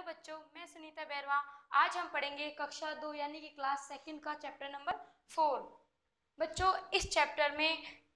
hello बच्चों मैं सुनीता बैरवा आज हम पढ़ेंगे कक्षा दो यानी कि क्लास सेकंड का चैप्टर नंबर फोर बच्चों इस चैप्टर में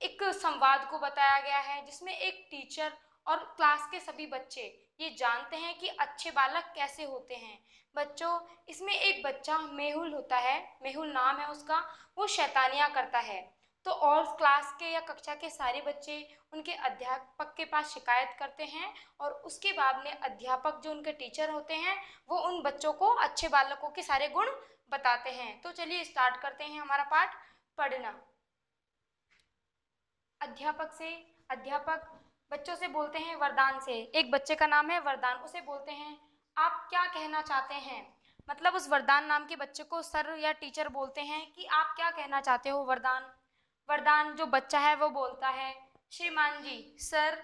एक संवाद को बताया गया है जिसमें एक टीचर और क्लास के सभी बच्चे ये जानते हैं कि अच्छे बालक कैसे होते हैं बच्चों इसमें एक बच्चा मेहुल होता है मेहुल नाम है उसका वो शैतानियाँ करता है तो और क्लास के या कक्षा के सारे बच्चे उनके अध्यापक के पास शिकायत करते हैं और उसके बाद में अध्यापक जो उनके टीचर होते हैं वो उन बच्चों को अच्छे बालकों के सारे गुण बताते हैं तो चलिए स्टार्ट करते हैं हमारा पाठ पढ़ना अध्यापक से अध्यापक बच्चों से बोलते हैं वरदान से एक बच्चे का नाम है वरदान उसे बोलते हैं आप क्या कहना चाहते हैं मतलब उस वरदान नाम के बच्चे को सर या टीचर बोलते हैं कि आप क्या कहना चाहते हो वरदान वरदान जो बच्चा है वो बोलता है श्रीमान जी सर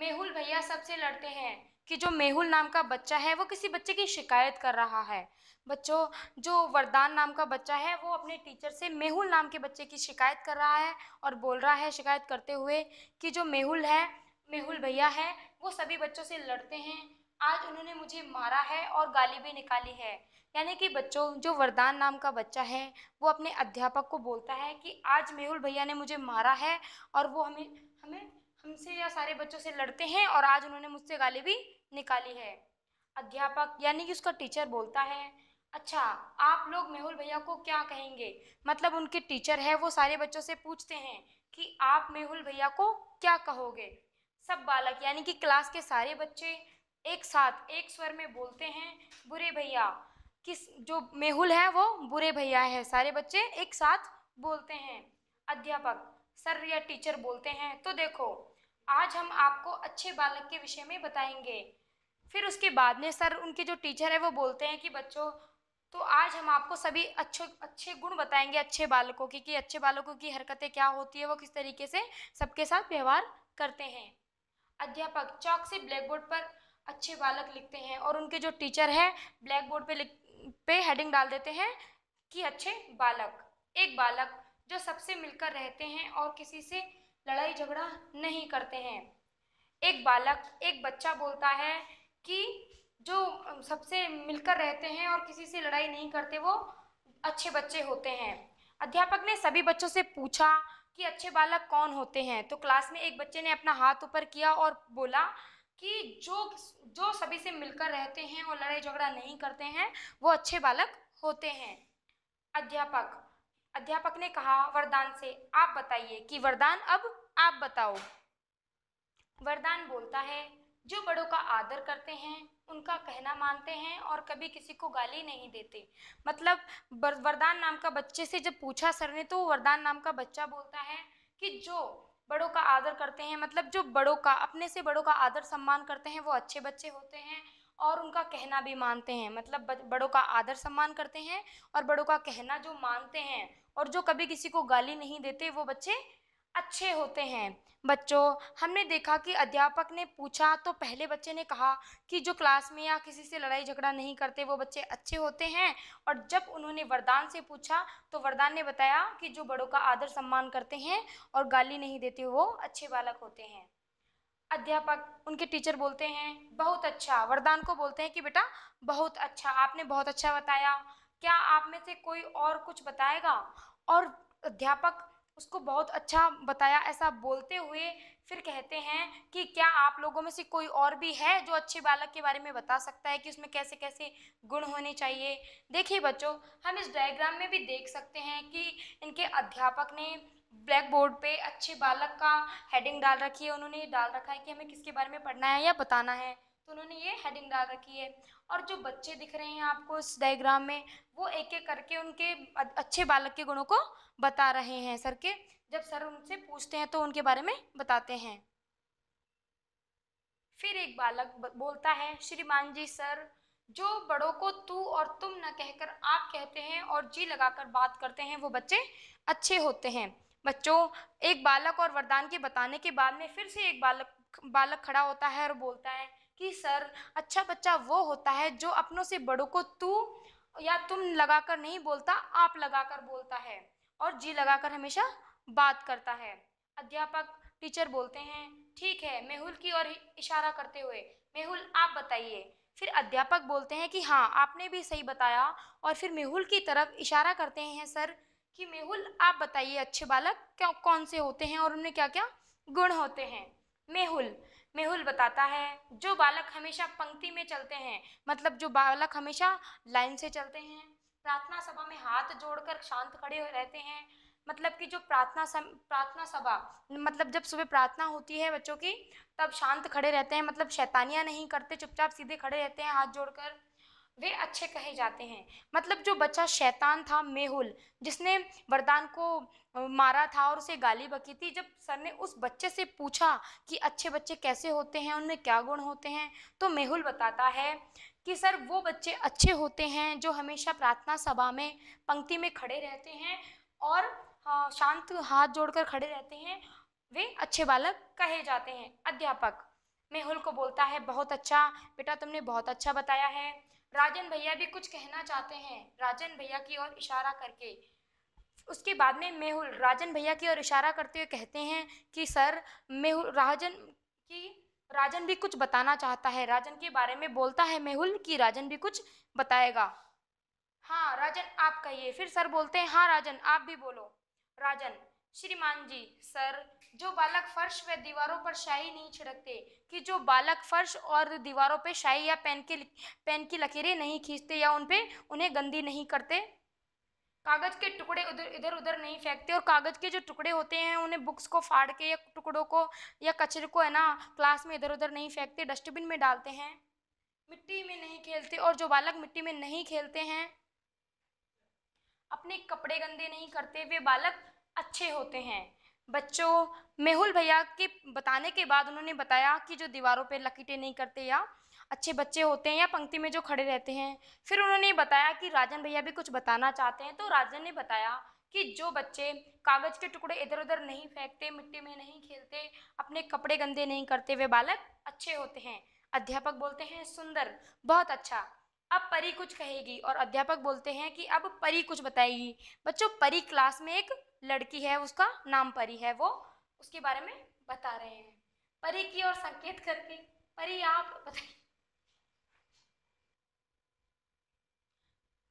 मेहुल भैया सबसे लड़ते हैं कि जो मेहुल नाम का बच्चा है वो किसी बच्चे की शिकायत कर रहा है बच्चों जो वरदान नाम का बच्चा है वो अपने टीचर से मेहुल नाम के बच्चे की शिकायत कर रहा है और बोल रहा है शिकायत करते हुए कि जो मेहुल है मेहुल भैया है वो सभी बच्चों से लड़ते हैं आज उन्होंने मुझे मारा है और गाली भी निकाली है यानी कि बच्चों जो वरदान नाम का बच्चा है वो अपने अध्यापक को बोलता है कि आज मेहुल भैया ने मुझे मारा है और वो हमें हमें हमसे या सारे बच्चों से लड़ते हैं और आज उन्होंने मुझसे गाली भी निकाली है अध्यापक यानी कि उसका टीचर बोलता है अच्छा आप लोग मेहुल भैया को क्या कहेंगे मतलब उनके टीचर है वो सारे बच्चों से पूछते हैं कि आप मेहुल भैया को क्या कहोगे सब बालक यानी कि क्लास के सारे बच्चे एक साथ एक स्वर में बोलते हैं बुरे भैया किस जो मेहुल है वो बुरे भैया है सारे बच्चे एक साथ बोलते हैं अध्यापक सर या टीचर बोलते हैं तो देखो आज हम आपको अच्छे बालक के विषय में बताएंगे फिर उसके बाद में सर उनके जो टीचर है वो बोलते हैं कि बच्चों तो आज हम आपको सभी अच्छे अच्छे गुण बताएंगे अच्छे बालकों की कि अच्छे बालकों की हरकतें क्या होती है वो किस तरीके से सबके साथ व्यवहार करते हैं अध्यापक चौक से ब्लैक बोर्ड पर अच्छे बालक लिखते हैं और उनके जो टीचर है ब्लैक बोर्ड पर लिख पे हेडिंग डाल देते हैं कि अच्छे बालक एक बालक जो सबसे मिलकर रहते हैं और किसी से लड़ाई झगड़ा नहीं करते हैं एक बालक एक बच्चा बोलता है कि जो सबसे मिलकर रहते हैं और किसी से लड़ाई नहीं करते वो अच्छे बच्चे होते हैं अध्यापक ने सभी बच्चों से पूछा कि अच्छे बालक कौन होते हैं तो क्लास में एक बच्चे ने अपना हाथ ऊपर किया और बोला कि जो जो सभी से मिलकर रहते हैं और लड़ाई झगड़ा नहीं करते हैं वो अच्छे बालक होते हैं अध्यापक अध्यापक ने कहा वरदान से आप बताइए कि वरदान अब आप बताओ वरदान बोलता है जो बड़ों का आदर करते हैं उनका कहना मानते हैं और कभी किसी को गाली नहीं देते मतलब वरदान नाम का बच्चे से जब पूछा सर ने तो वरदान नाम का बच्चा बोलता है कि जो बड़ों का आदर करते हैं मतलब जो बड़ों का अपने से बड़ों का आदर सम्मान करते हैं वो अच्छे बच्चे होते हैं और उनका कहना भी मानते हैं मतलब बड़ों का आदर सम्मान करते हैं और बड़ों का कहना जो मानते हैं और जो कभी किसी को गाली नहीं देते वो बच्चे अच्छे होते हैं बच्चों हमने देखा कि अध्यापक ने पूछा तो पहले बच्चे ने कहा कि जो क्लास में या किसी से लड़ाई झगड़ा नहीं करते वो बच्चे अच्छे होते हैं और जब उन्होंने वरदान से पूछा तो वरदान ने बताया कि जो बड़ों का आदर सम्मान करते हैं और गाली नहीं देते वो अच्छे बालक होते हैं अध्यापक उनके टीचर बोलते हैं बहुत अच्छा वरदान को बोलते हैं कि बेटा बहुत अच्छा आपने बहुत अच्छा बताया क्या आप में से कोई और कुछ बताएगा और अध्यापक उसको बहुत अच्छा बताया ऐसा बोलते हुए फिर कहते हैं कि क्या आप लोगों में से कोई और भी है जो अच्छे बालक के बारे में बता सकता है कि उसमें कैसे कैसे गुण होने चाहिए देखिए बच्चों हम इस डायग्राम में भी देख सकते हैं कि इनके अध्यापक ने ब्लैक बोर्ड पे अच्छे बालक का हेडिंग डाल रखी है उन्होंने डाल रखा है कि हमें किसके बारे में पढ़ना है या बताना है तो उन्होंने ये हेडिंग डाल रखी है और जो बच्चे दिख रहे हैं आपको इस डायग्राम में वो एक एक करके उनके अच्छे बालक के गुणों को बता रहे हैं सर के जब सर उनसे पूछते हैं तो उनके बारे में बताते हैं फिर एक बालक बोलता है श्रीमान जी सर जो बड़ों को तू और तुम न कहकर आप कहते हैं और जी लगाकर बात करते हैं वो बच्चे अच्छे होते हैं बच्चों एक बालक और वरदान के बताने के बाद में फिर से एक बालक बालक खड़ा होता है और बोलता है कि सर अच्छा बच्चा वो होता है जो अपनों से बड़ों को तू या तुम लगाकर नहीं बोलता आप लगाकर बोलता है और जी लगाकर हमेशा बात करता है अध्यापक टीचर बोलते हैं ठीक है मेहुल की ओर इशारा करते हुए मेहुल आप बताइए फिर अध्यापक बोलते हैं कि हाँ आपने भी सही बताया और फिर मेहुल की तरफ इशारा करते हैं सर कि मेहुल आप बताइए अच्छे बालक क्या कौन से होते हैं और उनमें क्या क्या गुण होते हैं मेहुल मेहुल बताता है जो बालक हमेशा पंक्ति में चलते हैं मतलब जो बालक हमेशा लाइन से चलते हैं प्रार्थना सभा में हाथ जोड़कर शांत खड़े रहते हैं मतलब कि जो प्रार्थना प्रार्थना सभा मतलब जब सुबह प्रार्थना होती है बच्चों की तब शांत खड़े रहते हैं मतलब शैतानियाँ नहीं करते चुपचाप सीधे खड़े रहते हैं हाथ जोड़कर वे अच्छे कहे जाते हैं मतलब जो बच्चा शैतान था मेहुल जिसने वरदान को मारा था और उसे गाली बकी थी जब सर ने उस बच्चे से पूछा कि अच्छे बच्चे कैसे होते हैं उनमें क्या गुण होते हैं तो मेहुल बताता है कि सर वो बच्चे अच्छे होते हैं जो हमेशा प्रार्थना सभा में पंक्ति में खड़े रहते हैं और शांत हाथ जोड़कर खड़े रहते हैं वे अच्छे बालक कहे जाते हैं अध्यापक मेहुल को बोलता है बहुत अच्छा बेटा तुमने बहुत अच्छा बताया है राजन भैया भी कुछ कहना चाहते हैं राजन भैया की ओर इशारा करके उसके बाद में मेहुल राजन भैया की ओर इशारा करते हुए कहते हैं कि सर मेहुल राजन की राजन भी कुछ बताना चाहता है राजन के बारे में बोलता है मेहुल कि राजन भी कुछ बताएगा हाँ राजन आप कहिए फिर सर बोलते हैं हाँ राजन आप भी बोलो राजन श्रीमान जी सर जो बालक फर्श व दीवारों पर शाही नहीं छिड़कते कि जो बालक फर्श और दीवारों पर शाही या पेन के पेन की लकीरें नहीं खींचते या उन पर उन्हें गंदी नहीं करते कागज़ के टुकड़े उधर इधर उधर नहीं फेंकते और कागज़ के जो टुकड़े होते हैं उन्हें बुक्स को फाड़ के या टुकड़ों को या कचरे को है ना क्लास में इधर उधर नहीं फेंकते डस्टबिन में डालते हैं मिट्टी में नहीं खेलते और जो बालक मिट्टी में नहीं खेलते हैं अपने कपड़े गंदे नहीं करते वे बालक अच्छे होते हैं बच्चों मेहुल भैया के बताने के बाद उन्होंने बताया कि जो दीवारों पर लकीटें नहीं करते या अच्छे बच्चे होते हैं या पंक्ति में जो खड़े रहते हैं फिर उन्होंने बताया कि राजन भैया भी कुछ बताना चाहते हैं तो राजन ने बताया कि जो बच्चे कागज़ के टुकड़े इधर उधर नहीं फेंकते मिट्टी में नहीं खेलते अपने कपड़े गंदे नहीं करते वे बालक अच्छे होते हैं अध्यापक बोलते हैं सुंदर बहुत अच्छा अब परी कुछ कहेगी और अध्यापक बोलते हैं कि अब परी कुछ बताएगी बच्चों परी क्लास में एक लड़की है उसका नाम परी है वो उसके बारे में बता रहे हैं परी की ओर संकेत करके परी आप बताइए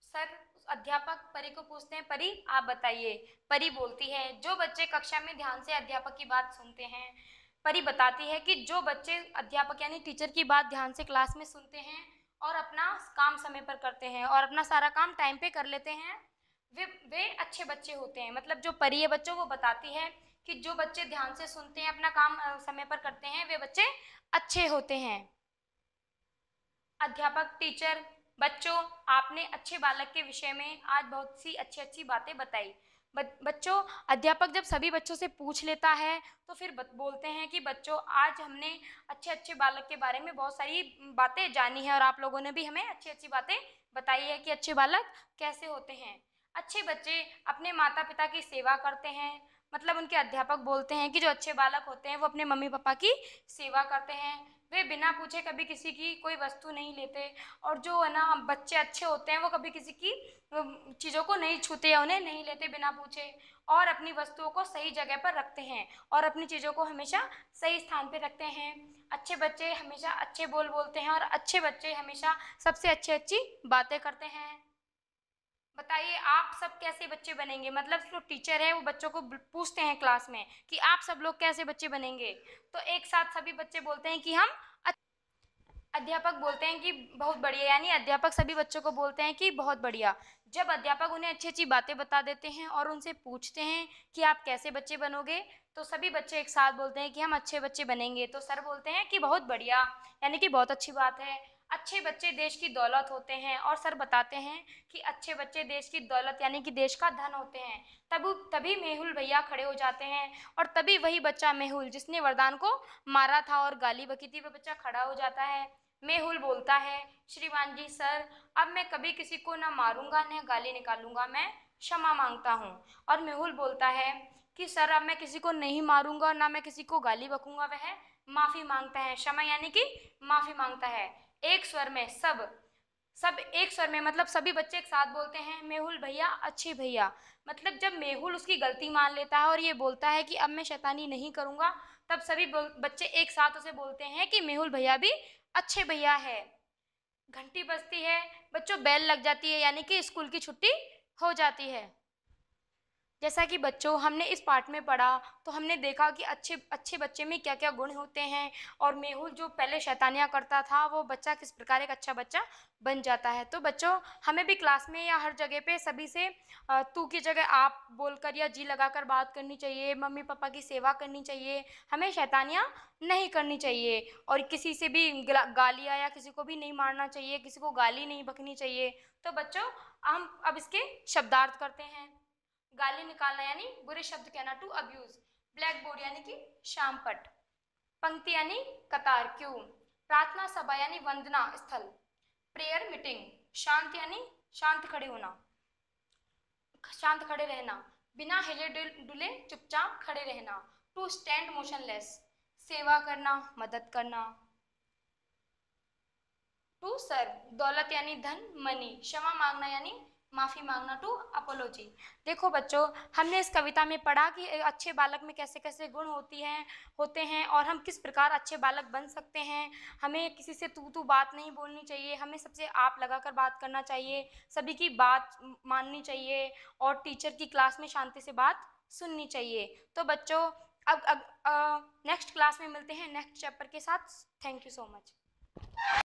सर अध्यापक परी को पूछते हैं परी आप बताइए परी बोलती है जो बच्चे कक्षा में ध्यान से अध्यापक की बात सुनते हैं परी बताती है कि जो बच्चे अध्यापक यानी टीचर की बात ध्यान से क्लास में सुनते हैं और अपना काम समय पर करते हैं और अपना सारा काम टाइम पे कर लेते हैं वे वे अच्छे बच्चे होते हैं मतलब जो परी है बच्चों वो बताती है कि जो बच्चे ध्यान से सुनते हैं अपना काम समय पर करते हैं वे बच्चे अच्छे होते हैं अध्यापक टीचर बच्चों आपने अच्छे बालक के विषय में आज बहुत सी अच्छी अच्छी बातें बताई बच्चों अध्यापक जब सभी बच्चों से पूछ लेता है तो फिर बोलते हैं कि बच्चों आज हमने अच्छे अच्छे बालक के बारे में बहुत सारी बातें जानी है और आप लोगों ने भी हमें अच्छी अच्छी बातें बताई है कि अच्छे बालक कैसे होते हैं अच्छे बच्चे अपने माता पिता की सेवा करते हैं मतलब उनके अध्यापक बोलते हैं कि जो अच्छे बालक होते हैं वो अपने मम्मी पापा की सेवा करते हैं वे बिना पूछे कभी किसी की कोई वस्तु नहीं लेते और जो है ना बच्चे अच्छे होते हैं वो कभी किसी की चीज़ों को नहीं छूते या उन्हें नहीं लेते बिना पूछे और अपनी वस्तुओं को सही जगह पर रखते हैं और अपनी चीज़ों को हमेशा सही स्थान पर रखते हैं अच्छे बच्चे हमेशा अच्छे बोल बोलते हैं और अच्छे बच्चे हमेशा सबसे अच्छी अच्छी बातें करते हैं बताइए आप सब कैसे बच्चे बनेंगे मतलब जो टीचर है वो बच्चों को पूछते हैं क्लास में कि आप सब लोग कैसे बच्चे बनेंगे तो एक साथ सभी बच्चे बोलते हैं कि हम अध्यापक बोलते हैं कि बहुत बढ़िया यानी अध्यापक सभी बच्चों को बोलते हैं कि बहुत बढ़िया जब अध्यापक उन्हें अच्छी अच्छी बातें बता देते हैं और उनसे पूछते हैं कि आप कैसे बच्चे बनोगे तो सभी बच्चे एक साथ बोलते हैं कि हम अच्छे बच्चे बनेंगे तो सर बोलते हैं कि बहुत बढ़िया यानी कि बहुत अच्छी बात है अच्छे बच्चे देश की दौलत होते हैं और सर बताते हैं कि अच्छे बच्चे देश की दौलत यानी कि देश का धन होते हैं तब तभी मेहुल भैया खड़े हो जाते हैं और तभी वही बच्चा मेहुल जिसने वरदान को मारा था और गाली बकी थी वह बच्चा खड़ा हो जाता है मेहुल बोलता है श्रीमान जी सर अब मैं कभी किसी को ना मारूंगा न गाली निकालूंगा मैं क्षमा मांगता हूँ और मेहुल बोलता है कि सर अब मैं किसी को नहीं मारूंगा ना मैं किसी को गाली बकूंगा वह माफ़ी मांगता है क्षमा यानी कि माफ़ी मांगता है एक स्वर में सब सब एक स्वर में मतलब सभी बच्चे एक साथ बोलते हैं मेहुल भैया अच्छे भैया मतलब जब मेहुल उसकी गलती मान लेता है और ये बोलता है कि अब मैं शैतानी नहीं करूँगा तब सभी बच्चे एक साथ उसे बोलते हैं कि मेहुल भैया भी अच्छे भैया है घंटी बजती है बच्चों बैल लग जाती है यानी कि स्कूल की छुट्टी हो जाती है जैसा कि बच्चों हमने इस पार्ट में पढ़ा तो हमने देखा कि अच्छे अच्छे बच्चे में क्या क्या गुण होते हैं और मेहुल जो पहले शैतानियाँ करता था वो बच्चा किस प्रकार एक अच्छा बच्चा बन जाता है तो बच्चों हमें भी क्लास में या हर जगह पे सभी से तू की जगह आप बोलकर या जी लगाकर बात करनी चाहिए मम्मी पापा की सेवा करनी चाहिए हमें शैतानियाँ नहीं करनी चाहिए और किसी से भी गालियाँ या किसी को भी नहीं मारना चाहिए किसी को गाली नहीं बकनी चाहिए तो बच्चों हम अब इसके शब्दार्थ करते हैं गाली निकालना यानी बुरे शब्द कहना टू अब्यूज ब्लैक बोर्ड यानी कि श्यामपट पंक्ति यानी कतार क्यू प्रार्थना सभा यानी वंदना स्थल प्रेयर मीटिंग शांत यानी शांत खड़े होना शांत खड़े रहना बिना हिले डुले चुपचाप खड़े रहना टू स्टैंड मोशनलेस सेवा करना मदद करना टू सर्व दौलत यानी धन मनी क्षमा मांगना यानी माफ़ी मांगना टू अपोलोजी देखो बच्चों हमने इस कविता में पढ़ा कि अच्छे बालक में कैसे कैसे गुण होती हैं होते हैं और हम किस प्रकार अच्छे बालक बन सकते हैं हमें किसी से तू तू बात नहीं बोलनी चाहिए हमें सबसे आप लगाकर बात करना चाहिए सभी की बात माननी चाहिए और टीचर की क्लास में शांति से बात सुननी चाहिए तो बच्चों अब अब नेक्स्ट क्लास में मिलते हैं नेक्स्ट चैप्टर के साथ थैंक यू सो मच